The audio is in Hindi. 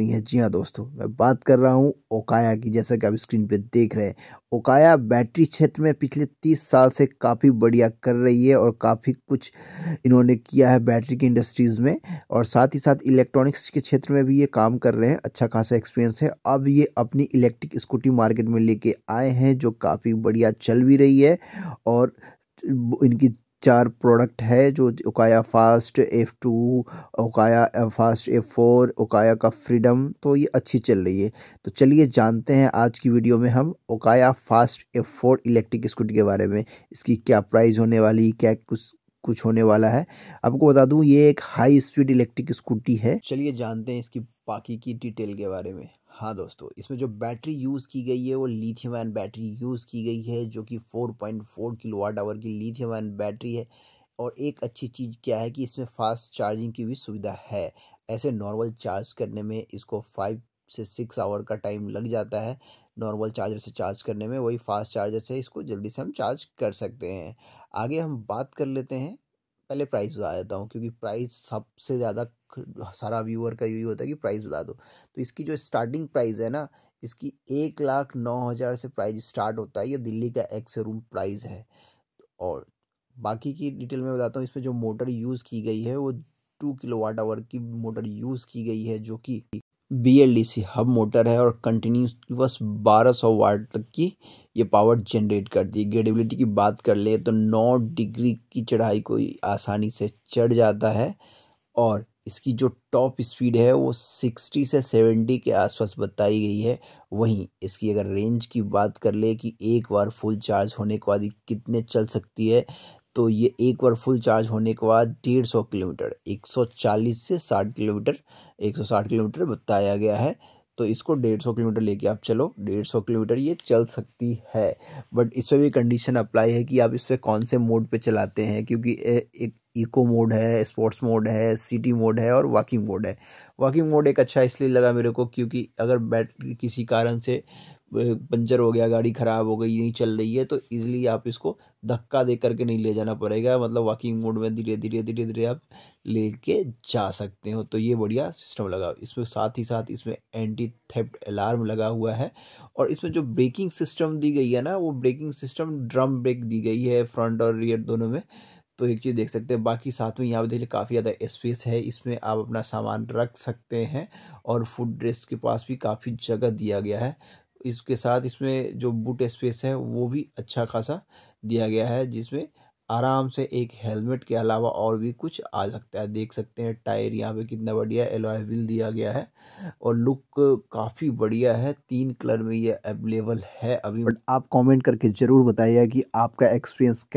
नहीं है जी हाँ दोस्तों मैं बात कर रहा हूँ ओकाया की जैसा कि आप स्क्रीन पे देख रहे हैं ओकाया बैटरी क्षेत्र में पिछले तीस साल से काफ़ी बढ़िया कर रही है और काफ़ी कुछ इन्होंने किया है बैटरी की इंडस्ट्रीज़ में और साथ ही साथ इलेक्ट्रॉनिक्स के क्षेत्र में भी ये काम कर रहे हैं अच्छा खासा एक्सपीरियंस है अब ये अपनी इलेक्ट्रिक स्कूटी मार्केट में लेके आए हैं जो काफ़ी बढ़िया चल भी रही है और इनकी चार प्रोडक्ट है जो Okaya fast F two Okaya fast F four Okaya का फ्रीडम तो ये अच्छी चल रही है तो चलिए जानते हैं आज की वीडियो में हम Okaya fast F four electric scooty के बारे में इसकी क्या प्राइस होने वाली क्या कुछ कुछ होने वाला है आपको बता दूं ये एक हाई स्पीड इलेक्ट्रिक स्कूटी है चलिए जानते हैं इसकी बाकी की डिटेल के बारे में हाँ दोस्तों इसमें जो बैटरी यूज़ की गई है वो लिथियम आयन बैटरी यूज़ की गई है जो कि 4.4 किलोवाट आवर की लिथियम आयन बैटरी है और एक अच्छी चीज़ क्या है कि इसमें फास्ट चार्जिंग की भी सुविधा है ऐसे नॉर्मल चार्ज करने में इसको फाइव से सिक्स आवर का टाइम लग जाता है नॉर्मल चार्जर से चार्ज करने में वही फास्ट चार्जर से इसको जल्दी से हम चार्ज कर सकते हैं आगे हम बात कर लेते हैं पहले प्राइस बता देता हूँ क्योंकि प्राइस सबसे ज़्यादा सारा व्यूअर का यही होता है कि प्राइस बता दो तो इसकी जो स्टार्टिंग प्राइस है ना इसकी एक लाख नौ हज़ार से प्राइस स्टार्ट होता है ये दिल्ली का एक्स रूम प्राइस है और बाकी की डिटेल में बताता हूँ इसमें जो मोटर यूज़ की गई है वो टू किलो वाट आवर की मोटर यूज़ की गई है जो कि B L D C hub motor है और कंटिन्यूस बारह सौ वाट तक की ये पावर जनरेट करती है ग्रेडेबिलिटी की बात कर ले तो नौ डिग्री की चढ़ाई कोई आसानी से चढ़ जाता है और इसकी जो टॉप स्पीड है वो सिक्सटी से सेवेंटी के आसपास बताई गई है वहीं इसकी अगर रेंज की बात कर ले कि एक बार फुल चार्ज होने के बाद कितने चल सकती है तो ये एक बार फुल चार्ज होने के बाद डेढ़ सौ किलोमीटर एक सौ चालीस से साठ किलोमीटर एक सौ साठ किलोमीटर बताया गया है तो इसको डेढ़ सौ किलोमीटर लेके आप चलो डेढ़ सौ किलोमीटर ये चल सकती है बट इस पर भी कंडीशन अप्लाई है कि आप इस पर कौन से मोड पे चलाते हैं क्योंकि एक इको मोड है स्पोर्ट्स मोड है सिटी मोड है और वॉकिंग मोड है वॉकिंग मोड एक अच्छा इसलिए लगा मेरे को क्योंकि अगर बैट किसी कारण से पंचर हो गया गाड़ी ख़राब हो गई नहीं चल रही है तो ईज़िली आप इसको धक्का दे करके नहीं ले जाना पड़ेगा मतलब वॉकिंग मोड में धीरे धीरे धीरे धीरे आप लेके जा सकते हो तो ये बढ़िया सिस्टम लगा इसमें साथ ही साथ इसमें एंटी थेप्ट अलार्म लगा हुआ है और इसमें जो ब्रेकिंग सिस्टम दी गई है ना वो ब्रेकिंग सिस्टम ड्रम ब्रेक दी गई है फ्रंट और रियर दोनों में तो एक चीज़ देख सकते हैं बाकी साथ में यहाँ पर देखिए काफ़ी ज़्यादा स्पेस है इसमें आप अपना सामान रख सकते हैं और फुट रेस्ट के पास भी काफ़ी जगह दिया गया है इसके साथ इसमें जो बूट स्पेस है वो भी अच्छा खासा दिया गया है जिसमें आराम से एक हेलमेट के अलावा और भी कुछ आ सकता है देख सकते हैं टायर यहाँ पे कितना बढ़िया एलोय व्हील दिया गया है और लुक काफ़ी बढ़िया है तीन कलर में ये अवेलेबल है अभी आप कमेंट करके ज़रूर बताइए कि आपका एक्सपीरियंस क्या